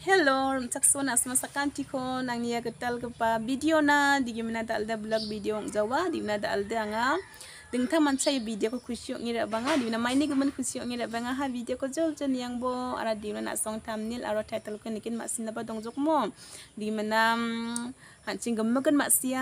Hello, rumcak sona asma sakanti ko nang niya ketal kepa video na di gimana ada alda blog video ang jawa di mana ada alda nga ding taman man chay video ko kusyo ngira banga di mana maini guman kusyo ngira banga ha video ko jol jan yang bo ara di mana song thumbnail ara title ko nikin masin na ba dong jok mo di mana mm, hancing gemakan maksia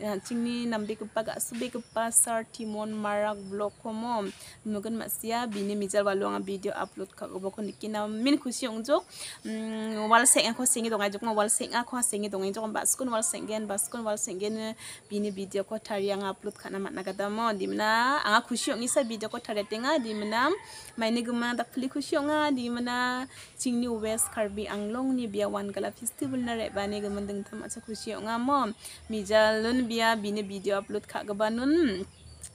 hancing ni nambi kepa gak sube kepa sar timon marak Blok komom gemakan maksia bini mijal ang video upload ka obokon dikina min kusi ongjok mm, wal seng aku sengi dong ajok wal seng aku sengi dong ajok baskon wal sengen, baskon wal sengen, bini video ko tariang upload kana matna di dimna anga kusi ongi sa video ko taratenga dimna maine tak dak fli kusi onga dimna chingni west karbi anglong ni biawan gala festival na rebani gemendeng tam acha khushi onga mo jalun biya bine video upload kha ga banun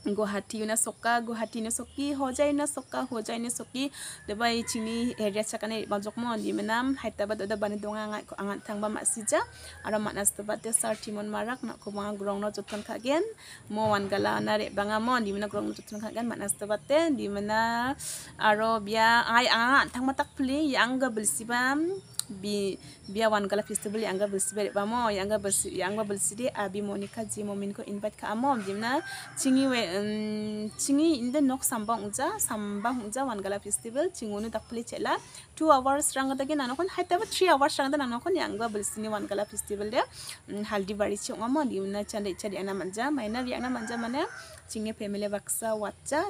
Guwahati yuna soka, guwahati yuna soki, hojai yuna soka, hojai yuna soki, dabai chini area eh, chakane bajok mo ndi menam, hai taba dada bani donga ngai ko angat tang ba masija, ara mana sar timon marak nak ko manga grong no jotan kagen, mo wan gala na re di mo ndi mena grong no jotan kagen, mana staba te mena aro biya ai angat matak pli yang ga bersibam, bi bi wan gala festival yanga bilsibere bamo yanga bilsi yanga bilsidi abi monika ji momin ko invite ka amom mana chingi we um, chingi inda nok samba unja samba unja wan gala festival chingunu dakpli chela two hours ranga dagi nanokon haitaba three hours ranga nanokon yanga bilsini wan gala festival hal um, haldi bari chi di mana chande chadi ana manja maina yang ana manja mana chingye family baksa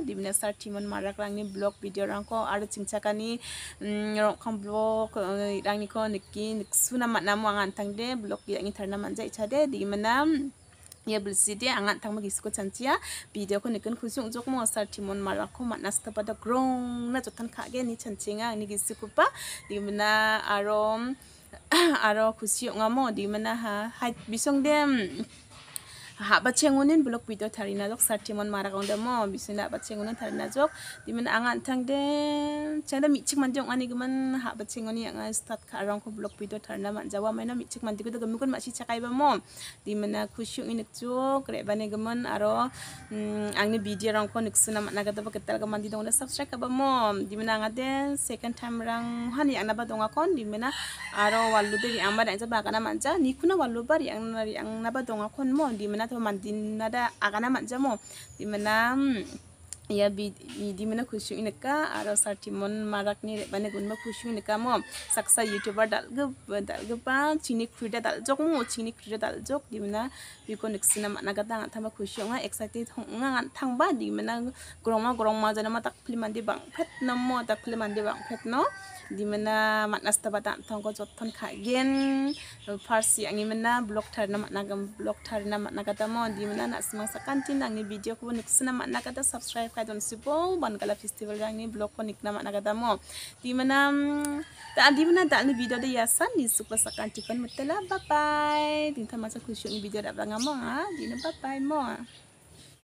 di dibna sar timon marak rangni blog video rangko aro chingchakani mm, rongkhang blog eh, rangni ko nikki niksuna matnamu ang tangde blog yangi tarna manja ichade mana ya bilsi de angat tang magi sko video ko niken khusung jok mo sar timon mara ko matnas ta pada grong na kage kha ge ni chanchinga ni pa di mana arom aro khusi ngamo mana ha hai bisong dem mm, ha bachengunin blok video tharina jok sartimon mara gong demo bisina bachengunin tharina jok dimen angan tang den chanda michik man jong ani gman ha bachenguni anga start ka rong ko blok video tharna man jawa maina michik man dikut gmi kun machi chakai ba mom dimena khushu inik jok re bane gman aro mm, angni video rong ko niksuna man gata ba ketal gman di dong subscribe ka ba mom dimen anga den second time rang hani angna ba donga kon mana aro walu de amar amara ja bagana manja nikuna walu bari angna ri angna ba donga kon mo mana thoma mantin nada agana manjamo dimana ya bi dimana khushu inaka aro sartimon marak ni bane gunma khushu inaka mo saksa youtuber dal gup dal gupa chini khuda dal jok mo chini khuda dal jok dimana bi konik sina manaka ta thama khushu nga excited nga thang ba dimana groma groma jana ma tak phli mandi bang phet namo tak phli mandi bang phet no dimana matnas tabatan tongko jotton kha gen farsi angi mena blog thar na matna gam blog thar na matna kata mo dimana na smang sakan tin angi video ko nuksna matna kata subscribe kha don sipo bangala festival gang ni blog ko nikna matna kata mo dimana ta dimana ta ni video de yasan ni super sakan tipan metela bye bye tin tha masa khushi ni video da bangamo ha dimana bye bye mo